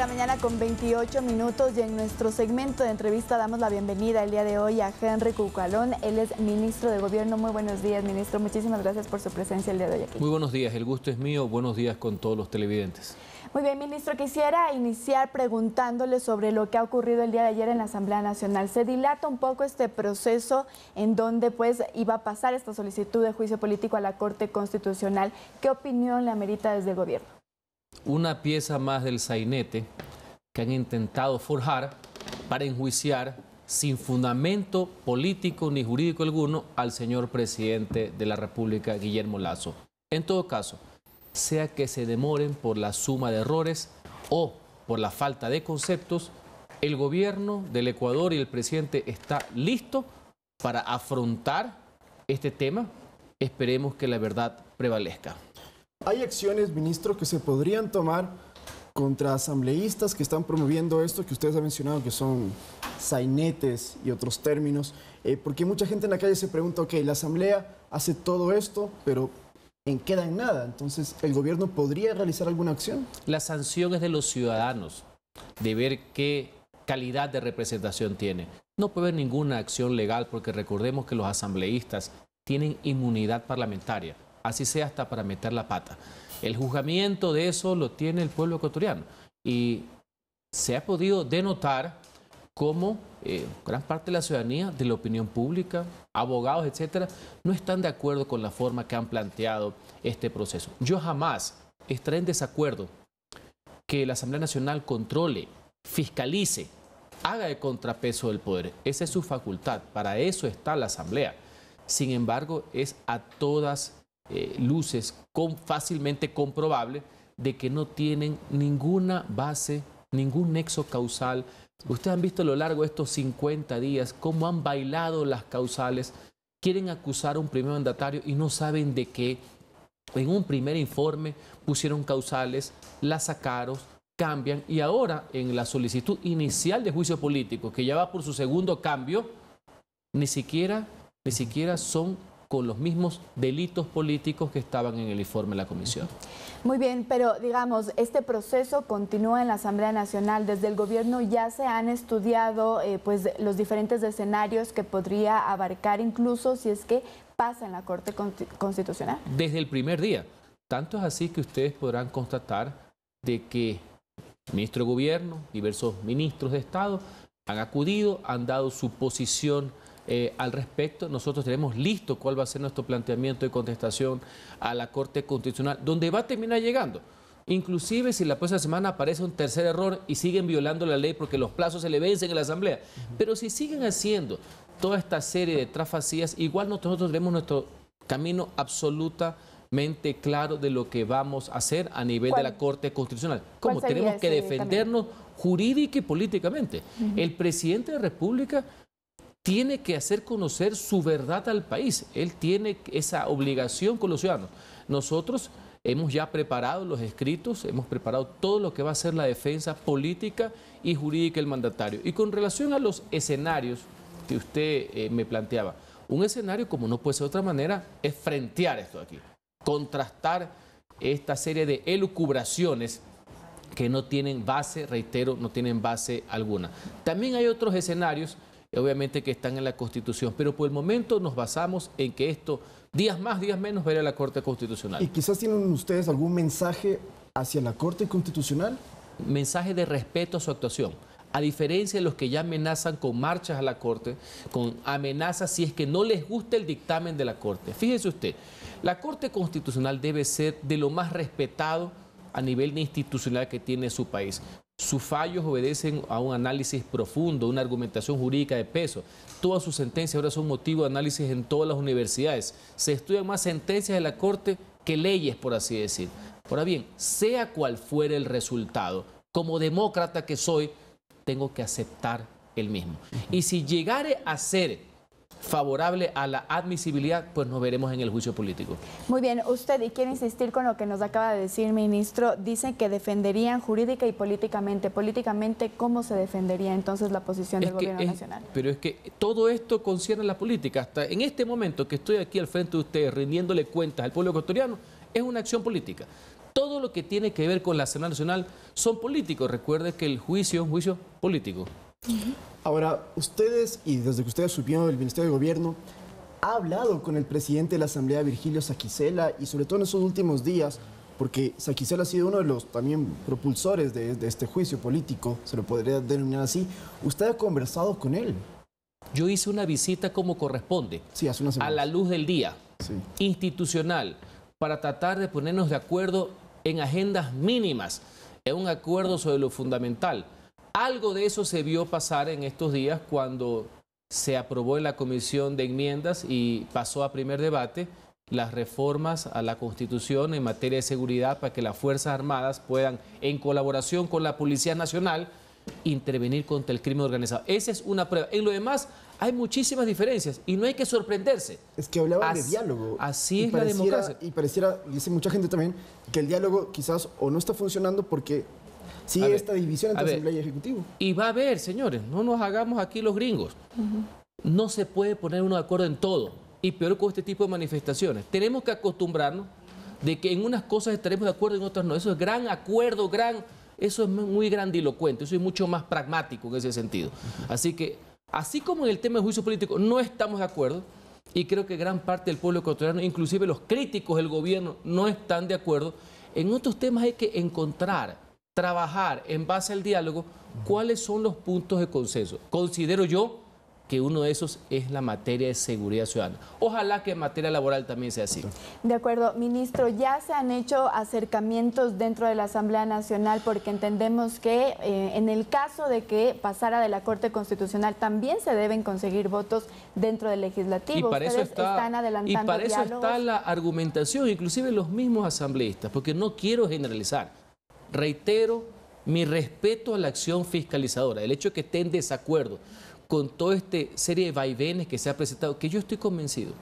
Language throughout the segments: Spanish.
la mañana con 28 minutos y en nuestro segmento de entrevista damos la bienvenida el día de hoy a Henry Cucalón. Él es ministro de Gobierno. Muy buenos días, ministro. Muchísimas gracias por su presencia el día de hoy Muy buenos días, el gusto es mío. Buenos días con todos los televidentes. Muy bien, ministro, quisiera iniciar preguntándole sobre lo que ha ocurrido el día de ayer en la Asamblea Nacional. Se dilata un poco este proceso en donde pues iba a pasar esta solicitud de juicio político a la Corte Constitucional. ¿Qué opinión le amerita desde el gobierno? una pieza más del sainete que han intentado forjar para enjuiciar sin fundamento político ni jurídico alguno al señor presidente de la República, Guillermo Lazo. En todo caso, sea que se demoren por la suma de errores o por la falta de conceptos, el gobierno del Ecuador y el presidente está listo para afrontar este tema. Esperemos que la verdad prevalezca. Hay acciones, ministro, que se podrían tomar contra asambleístas que están promoviendo esto que ustedes han mencionado, que son sainetes y otros términos, eh, porque mucha gente en la calle se pregunta, ok, la asamblea hace todo esto, pero en queda en nada. Entonces, ¿el gobierno podría realizar alguna acción? La sanción es de los ciudadanos, de ver qué calidad de representación tiene. No puede haber ninguna acción legal porque recordemos que los asambleístas tienen inmunidad parlamentaria así sea hasta para meter la pata. El juzgamiento de eso lo tiene el pueblo ecuatoriano y se ha podido denotar cómo eh, gran parte de la ciudadanía, de la opinión pública, abogados, etcétera, no están de acuerdo con la forma que han planteado este proceso. Yo jamás estaré en desacuerdo que la Asamblea Nacional controle, fiscalice, haga el contrapeso del poder. Esa es su facultad, para eso está la Asamblea. Sin embargo, es a todas eh, luces fácilmente comprobable de que no tienen ninguna base, ningún nexo causal. Ustedes han visto a lo largo de estos 50 días cómo han bailado las causales. Quieren acusar a un primer mandatario y no saben de qué. En un primer informe pusieron causales, las sacaron, cambian y ahora en la solicitud inicial de juicio político, que ya va por su segundo cambio, ni siquiera, ni siquiera son con los mismos delitos políticos que estaban en el informe de la comisión. Muy bien, pero digamos, este proceso continúa en la Asamblea Nacional. Desde el gobierno ya se han estudiado eh, pues, los diferentes escenarios que podría abarcar incluso si es que pasa en la Corte Constitucional. Desde el primer día. Tanto es así que ustedes podrán constatar de que ministro de Gobierno, diversos ministros de Estado han acudido, han dado su posición eh, al respecto. Nosotros tenemos listo cuál va a ser nuestro planteamiento de contestación a la Corte Constitucional, donde va a terminar llegando. Inclusive si la próxima semana aparece un tercer error y siguen violando la ley porque los plazos se le vencen en la Asamblea. Pero si siguen haciendo toda esta serie de trafasías, igual nosotros tenemos nuestro camino absolutamente claro de lo que vamos a hacer a nivel de la Corte Constitucional. Como tenemos que defendernos jurídica y políticamente. El presidente de la República tiene que hacer conocer su verdad al país. Él tiene esa obligación con los ciudadanos. Nosotros hemos ya preparado los escritos, hemos preparado todo lo que va a ser la defensa política y jurídica del mandatario. Y con relación a los escenarios que usted eh, me planteaba, un escenario, como no puede ser de otra manera, es frentear esto aquí, contrastar esta serie de elucubraciones que no tienen base, reitero, no tienen base alguna. También hay otros escenarios obviamente que están en la Constitución. Pero por el momento nos basamos en que esto, días más, días menos, verá la Corte Constitucional. ¿Y quizás tienen ustedes algún mensaje hacia la Corte Constitucional? Mensaje de respeto a su actuación. A diferencia de los que ya amenazan con marchas a la Corte, con amenazas si es que no les gusta el dictamen de la Corte. Fíjese usted, la Corte Constitucional debe ser de lo más respetado a nivel institucional que tiene su país. Sus fallos obedecen a un análisis profundo, una argumentación jurídica de peso. Todas sus sentencias ahora son motivo de análisis en todas las universidades. Se estudian más sentencias de la Corte que leyes, por así decir. Ahora bien, sea cual fuere el resultado, como demócrata que soy, tengo que aceptar el mismo. Y si llegare a ser favorable a la admisibilidad, pues nos veremos en el juicio político. Muy bien, usted, y quiere insistir con lo que nos acaba de decir, ministro, dicen que defenderían jurídica y políticamente. Políticamente, ¿cómo se defendería entonces la posición del gobierno nacional? Pero es que todo esto concierne a la política. Hasta en este momento que estoy aquí al frente de ustedes rindiéndole cuentas al pueblo ecuatoriano, es una acción política. Todo lo que tiene que ver con la Asamblea Nacional son políticos. Recuerde que el juicio es un juicio político. Ahora, ustedes, y desde que ustedes supieron del Ministerio de Gobierno, ha hablado con el presidente de la Asamblea, Virgilio Saquicela, y sobre todo en esos últimos días, porque Saquicela ha sido uno de los también propulsores de, este juicio político, se lo podría denominar así. ¿Usted ha conversado con él? Yo hice una visita como corresponde, sí, a la luz del día, institucional, para tratar de ponernos de acuerdo en agendas mínimas, en un acuerdo sobre lo fundamental algo de eso se vio pasar en estos días cuando se aprobó en la Comisión de Enmiendas y pasó a primer debate las reformas a la Constitución en materia de seguridad para que las Fuerzas Armadas puedan, en colaboración con la Policía Nacional, intervenir contra el crimen organizado. Esa es una prueba. En lo demás, hay muchísimas diferencias y no hay que sorprenderse. Es que hablaba de diálogo. Así es la democracia. Y pareciera, dice mucha gente también, que el diálogo quizás o no está funcionando porque sí esta división entre Asamblea y Ejecutivo. Y va a haber, señores, no nos hagamos aquí los gringos. No se puede poner uno de acuerdo en todo, y peor con este tipo de manifestaciones. Tenemos que acostumbrarnos de que en unas cosas estaremos de acuerdo y en otras no. Eso es gran acuerdo, gran... Eso es muy grandilocuente, eso es mucho más pragmático en ese sentido. Así que, así como en el tema de juicio político no estamos de acuerdo, y creo que gran parte del pueblo ecuatoriano, inclusive los críticos del gobierno, no están de acuerdo, en otros temas hay que encontrar trabajar en base al diálogo cuáles son los puntos de consenso. Considero yo que uno de esos es la materia de seguridad ciudadana. Ojalá que en materia laboral también sea así. De acuerdo, ministro, ya se han hecho acercamientos dentro de la Asamblea Nacional porque entendemos que eh, en el caso de que pasara de la Corte Constitucional también se deben conseguir votos dentro del legislativo. Y para eso y para eso está la argumentación, inclusive los mismos asambleístas, porque no quiero generalizar reitero mi respeto a la acción fiscalizadora, el hecho que esté en desacuerdo con toda esta serie de vaivenes que se ha presentado, que yo estoy convencido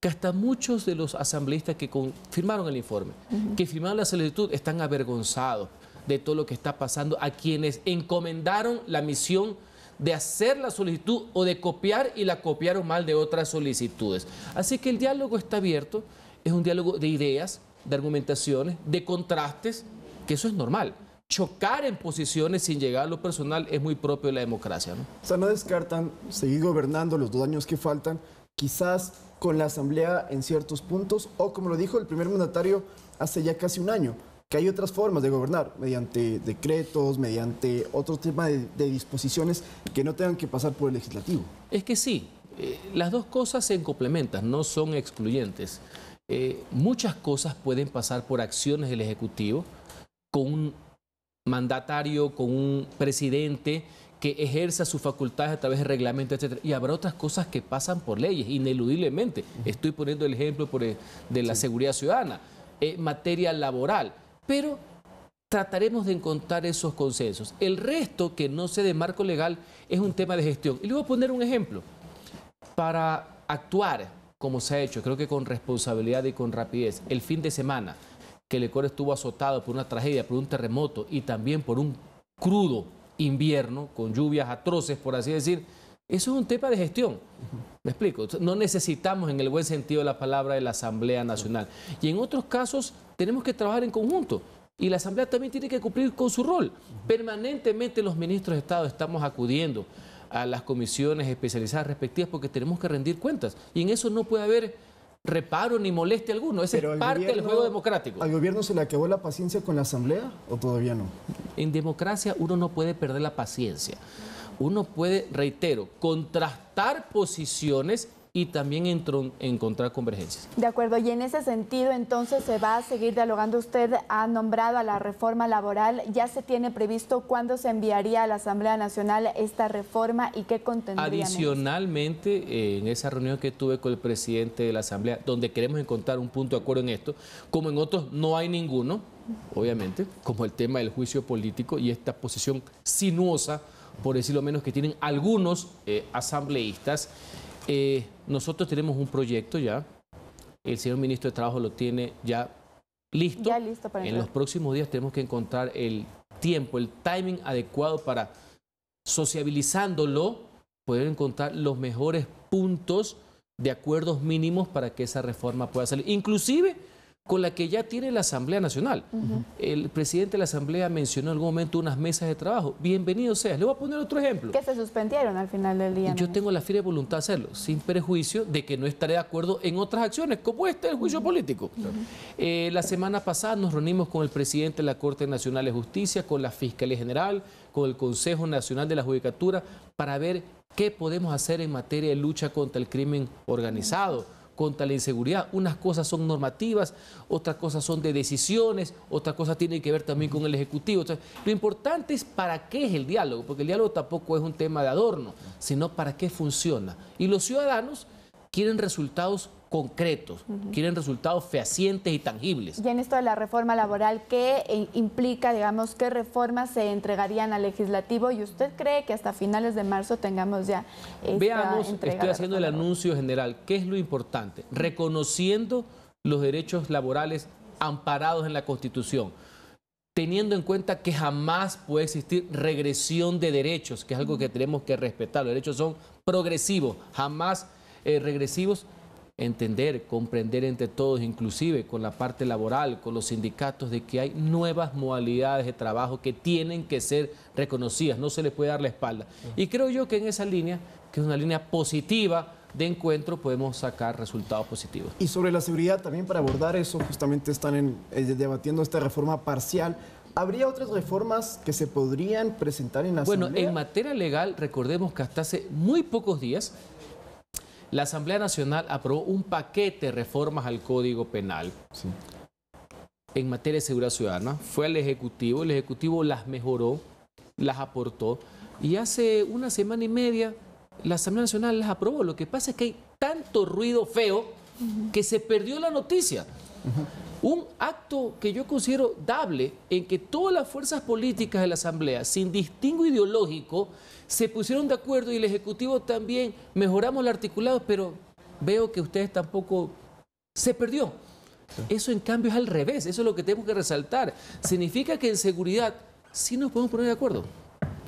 que hasta muchos de los asambleístas que firmaron el informe, que firmaron la solicitud, están avergonzados de todo lo que está pasando a quienes encomendaron la misión de hacer la solicitud o de copiar y la copiaron mal de otras solicitudes. Así que el diálogo está abierto, es un diálogo de ideas, de argumentaciones, de contrastes, que eso es normal. Chocar en posiciones sin llegar a lo personal es muy propio de la democracia. O sea, no descartan seguir gobernando los dos años que faltan, quizás con la Asamblea en ciertos puntos, o como lo dijo el primer mandatario hace ya casi un año, que hay otras formas de gobernar, mediante decretos, mediante otro tema de, disposiciones que no tengan que pasar por el legislativo. Es que sí, eh, las dos cosas se complementan, no son excluyentes. Eh, muchas cosas pueden pasar por acciones del Ejecutivo, con un mandatario, con un presidente que ejerza sus facultades a través de reglamentos, etcétera. Y habrá otras cosas que pasan por leyes, ineludiblemente. Estoy poniendo el ejemplo por de la seguridad ciudadana, en eh, materia laboral. Pero trataremos de encontrar esos consensos. El resto que no se de marco legal es un tema de gestión. Y le voy a poner un ejemplo. Para actuar como se ha hecho, creo que con responsabilidad y con rapidez, el fin de semana que el Ecuador estuvo azotado por una tragedia, por un terremoto y también por un crudo invierno con lluvias atroces, por así decir, eso es un tema de gestión. Me explico. No necesitamos, en el buen sentido de la palabra, de la Asamblea Nacional. Y en otros casos tenemos que trabajar en conjunto. Y la Asamblea también tiene que cumplir con su rol. Permanentemente los ministros de Estado estamos acudiendo a las comisiones especializadas respectivas porque tenemos que rendir cuentas. Y en eso no puede haber reparo ni moleste alguno. Ese es parte del juego democrático. ¿Al gobierno se le acabó la paciencia con la Asamblea o todavía no? En democracia uno no puede perder la paciencia. Uno puede, reitero, contrastar posiciones y también en encontrar convergencias. De acuerdo, y en ese sentido entonces se va a seguir dialogando. Usted ha nombrado a la reforma laboral, ¿ya se tiene previsto cuándo se enviaría a la Asamblea Nacional esta reforma y qué contendría? Adicionalmente, eh, en esa reunión que tuve con el presidente de la Asamblea, donde queremos encontrar un punto de acuerdo en esto, como en otros no hay ninguno, obviamente, como el tema del juicio político y esta posición sinuosa, por decir lo menos, que tienen algunos eh, asambleístas. Eh, nosotros tenemos un proyecto ya, el señor ministro de Trabajo lo tiene ya listo. Ya listo para en los próximos días tenemos que encontrar el tiempo, el timing adecuado para, sociabilizándolo, poder encontrar los mejores puntos de acuerdos mínimos para que esa reforma pueda salir. Inclusive con la que ya tiene la Asamblea Nacional. El presidente de la Asamblea mencionó en algún momento unas mesas de trabajo. Bienvenido seas. Le voy a poner otro ejemplo. Que se suspendieron al final del día. Yo tengo la firme voluntad de hacerlo, sin perjuicio de que no estaré de acuerdo en otras acciones, como este el juicio político. Eh, la semana pasada nos reunimos con el presidente de la Corte Nacional de Justicia, con la Fiscalía General, con el Consejo Nacional de la Judicatura, para ver qué podemos hacer en materia de lucha contra el crimen organizado contra la inseguridad. Unas cosas son normativas, otras cosas son de decisiones, otras cosas tienen que ver también con el Ejecutivo. lo importante es para qué es el diálogo, porque el diálogo tampoco es un tema de adorno, sino para qué funciona. Y los ciudadanos quieren resultados concretos, quieren resultados fehacientes y tangibles. Y en esto de la reforma laboral, ¿qué eh, implica, digamos, qué reformas se entregarían al legislativo? ¿Y usted cree que hasta finales de marzo tengamos ya... Esta Veamos, estoy haciendo el anuncio general, ¿qué es lo importante? Reconociendo los derechos laborales amparados en la Constitución teniendo en cuenta que jamás puede existir regresión de derechos, que es algo que tenemos que respetar. Los derechos son progresivos, jamás eh, regresivos, entender, comprender entre todos, inclusive con la parte laboral, con los sindicatos, de que hay nuevas modalidades de trabajo que tienen que ser reconocidas, no se les puede dar la espalda. Y creo yo que en esa línea, que es una línea positiva, de encuentro podemos sacar resultados positivos. Y sobre la seguridad también para abordar eso, justamente están eh, debatiendo esta reforma parcial. ¿Habría otras reformas que se podrían presentar en la Bueno, en materia legal, recordemos que hasta hace muy pocos días la Asamblea Nacional aprobó un paquete de reformas al Código Penal. En materia de seguridad ciudadana, fue al Ejecutivo, el Ejecutivo las mejoró, las aportó, y hace una semana y media la Asamblea Nacional las aprobó. Lo que pasa es que hay tanto ruido feo que se perdió la noticia. Un acto que yo considero dable en que todas las fuerzas políticas de la Asamblea, sin distingo ideológico, se pusieron de acuerdo y el Ejecutivo también mejoramos el articulado, pero veo que ustedes tampoco se perdió. Eso en cambio es al revés, eso es lo que tenemos que resaltar. Significa que en seguridad sí nos podemos poner de acuerdo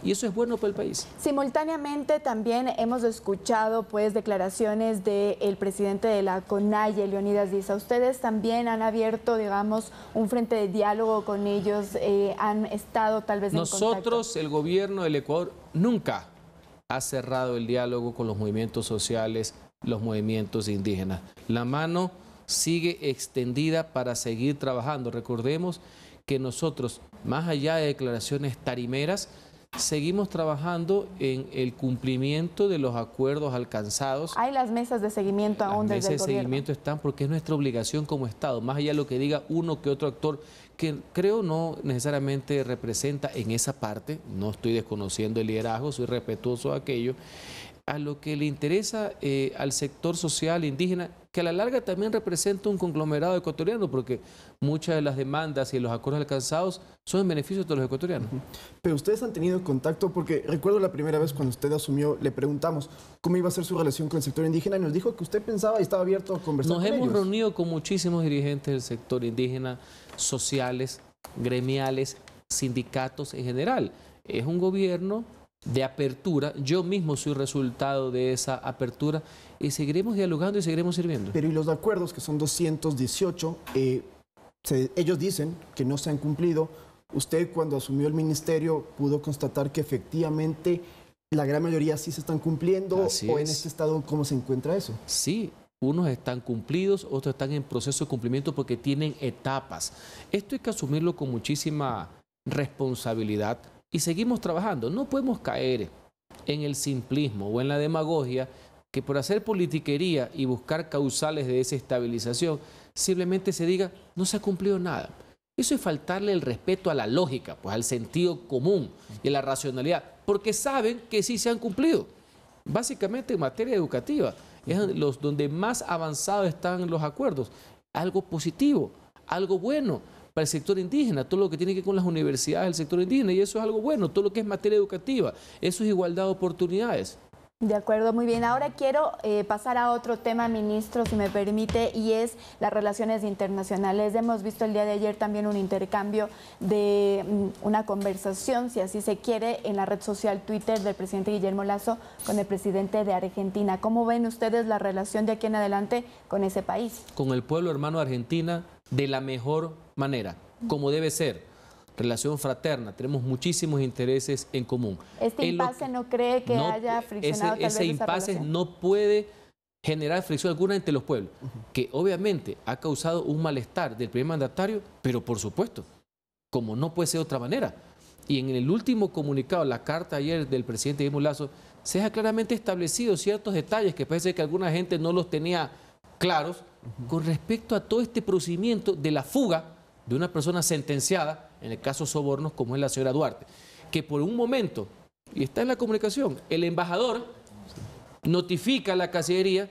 y eso es bueno para el país. Simultáneamente también hemos escuchado pues declaraciones del presidente de la CONAIE, Leonidas Díaz. Ustedes también han abierto, digamos, un frente de diálogo con ellos, eh, han estado tal vez Nosotros, el gobierno del Ecuador, nunca ha cerrado el diálogo con los movimientos sociales, los movimientos indígenas. La mano sigue extendida para seguir trabajando. Recordemos que nosotros, más allá de declaraciones tarimeras, Seguimos trabajando en el cumplimiento de los acuerdos alcanzados. Hay las mesas de seguimiento aún las mesas de seguimiento están porque es nuestra obligación como Estado, más allá de lo que diga uno que otro actor, que creo no necesariamente representa en esa parte, no estoy desconociendo el liderazgo, soy respetuoso de aquello, a lo que le interesa eh, al sector social indígena que a la larga también representa un conglomerado ecuatoriano, porque muchas de las demandas y los acuerdos alcanzados son en beneficio de los ecuatorianos. Pero ustedes han tenido contacto, porque recuerdo la primera vez cuando usted asumió, le preguntamos cómo iba a ser su relación con el sector indígena y nos dijo que usted pensaba y estaba abierto a conversar. Nos hemos reunido con muchísimos dirigentes del sector indígena, sociales, gremiales, sindicatos en general. Es un gobierno de apertura, yo mismo soy resultado de esa apertura y seguiremos dialogando y seguiremos sirviendo. Pero y los acuerdos, que son 218, eh, ellos dicen que no se han cumplido. Usted cuando asumió el ministerio pudo constatar que efectivamente la gran mayoría sí se están cumpliendo o en este estado cómo se encuentra eso. Sí, unos están cumplidos, otros están en proceso de cumplimiento porque tienen etapas. Esto hay que asumirlo con muchísima responsabilidad y seguimos trabajando. No podemos caer en el simplismo o en la demagogia que por hacer politiquería y buscar causales de desestabilización, simplemente se diga, no se ha cumplido nada. Eso es faltarle el respeto a la lógica, pues al sentido común y a la racionalidad, porque saben que sí se han cumplido. Básicamente en materia educativa, es los, donde más avanzados están los acuerdos. Algo positivo, algo bueno, para el sector indígena, todo lo que tiene que ver con las universidades del sector indígena, y eso es algo bueno, todo lo que es materia educativa, eso es igualdad de oportunidades. De acuerdo, muy bien. Ahora quiero eh, pasar a otro tema, ministro, si me permite, y es las relaciones internacionales. Hemos visto el día de ayer también un intercambio de mm, una conversación, si así se quiere, en la red social Twitter del presidente Guillermo Lazo con el presidente de Argentina. ¿Cómo ven ustedes la relación de aquí en adelante con ese país? Con el pueblo hermano Argentina de la mejor manera, como debe ser. Relación fraterna, tenemos muchísimos intereses en común. ¿Este impasse no cree que haya friccionado Ese, ese impasse no puede generar fricción alguna entre los pueblos, que obviamente ha causado un malestar del primer mandatario, pero por supuesto, como no puede ser de otra manera. Y en el último comunicado, la carta ayer del presidente Guillermo Lazo, se ha claramente establecido ciertos detalles que parece que alguna gente no los tenía claros con respecto a todo este procedimiento de la fuga de una persona sentenciada, en el caso sobornos, como es la señora Duarte, que por un momento, y está en la comunicación, el embajador notifica a la casillería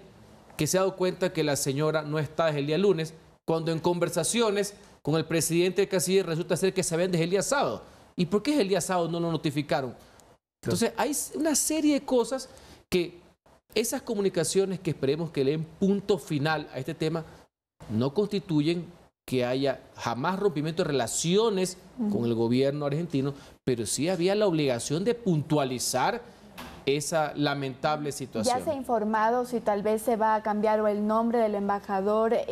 que se ha dado cuenta que la señora no está desde el día lunes, cuando en conversaciones con el presidente de Canciller resulta ser que se ven desde el día sábado. ¿Y por qué es el día sábado no lo notificaron? Entonces hay una serie de cosas que esas comunicaciones que esperemos que leen punto final a este tema no constituyen que haya jamás rompimiento de relaciones con el gobierno argentino, pero sí había la obligación de puntualizar esa lamentable situación. ¿Ya se ha informado si tal vez se va a cambiar o el nombre del embajador eh,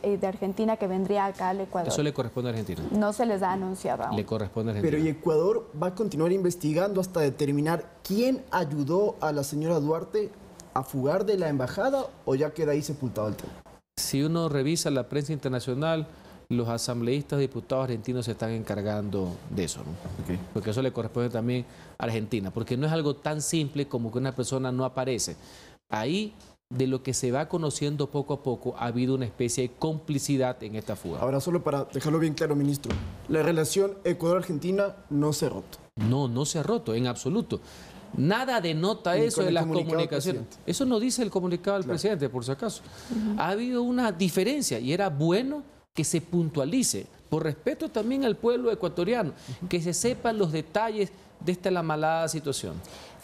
eh, de, Argentina que vendría acá al Ecuador? Eso le corresponde a Argentina. No se les ha anunciado Le corresponde a Argentina. Pero ¿y Ecuador va a continuar investigando hasta determinar quién ayudó a la señora Duarte a fugar de la embajada o ya queda ahí sepultado el tema? Si uno revisa la prensa internacional, los asambleístas diputados argentinos se están encargando de eso, porque eso le corresponde también a Argentina, porque no es algo tan simple como que una persona no aparece. Ahí de lo que se va conociendo poco a poco, ha habido una especie de complicidad en esta fuga. Ahora, solo para dejarlo bien claro, ministro, la relación Ecuador-Argentina no se ha roto. No, no se ha roto, en absoluto. Nada denota eso en las comunicaciones. Eso no dice el comunicado del presidente, por si acaso. Ha habido una diferencia y era bueno que se puntualice, por respeto también al pueblo ecuatoriano, que se sepan los detalles de esta malada situación.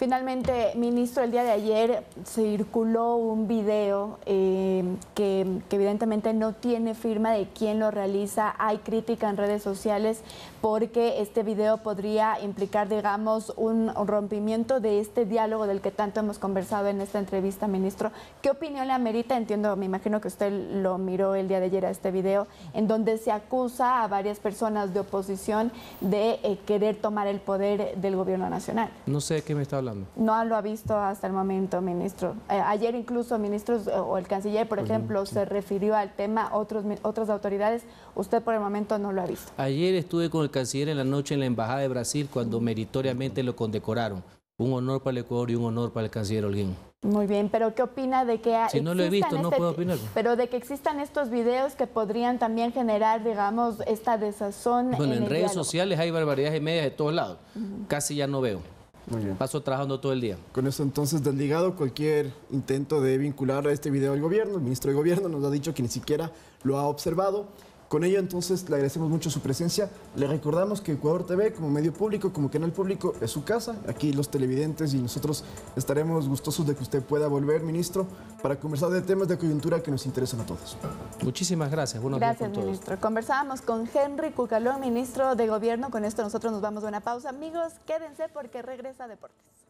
Finalmente, ministro, el día de ayer circuló un video eh, que, evidentemente no tiene firma de quién lo realiza. Hay crítica en redes sociales porque este video podría implicar, digamos, un rompimiento de este diálogo del que tanto hemos conversado en esta entrevista, ministro. ¿Qué opinión le amerita? Entiendo, me imagino que usted lo miró el día de ayer a este video, en donde se acusa a varias personas de oposición de eh, querer tomar el poder del gobierno nacional. No sé de qué me está hablando. No lo ha visto hasta el momento, ministro. Eh, ayer incluso ministros eh, o el canciller, por pues ejemplo, se refirió al tema, otros, otras autoridades, usted por el momento no lo ha visto. Ayer estuve con el canciller en la noche en la Embajada de Brasil cuando meritoriamente lo condecoraron. Un honor para el Ecuador y un honor para el canciller Holguín. Muy bien, pero ¿qué opina de que si no lo he visto, no este puedo opinar. Pero de que existan estos videos que podrían también generar, digamos, esta desazón. Bueno, en, redes sociales hay barbaridades y medias de todos lados. Casi ya no veo. Paso trabajando todo el día. Con eso entonces desligado cualquier intento de vincular a este video al gobierno. El ministro de Gobierno nos ha dicho que ni siquiera lo ha observado. Con ello, entonces, le agradecemos mucho su presencia. Le recordamos que Ecuador TV, como medio público, como canal público, es su casa. Aquí los televidentes y nosotros estaremos gustosos de que usted pueda volver, ministro, para conversar de temas de coyuntura que nos interesan a todos. Muchísimas gracias. Buenos gracias, días con ministro. Conversábamos con Henry Cucalón, ministro de Gobierno. Con esto nosotros nos vamos a una pausa. Amigos, quédense porque regresa Deportes.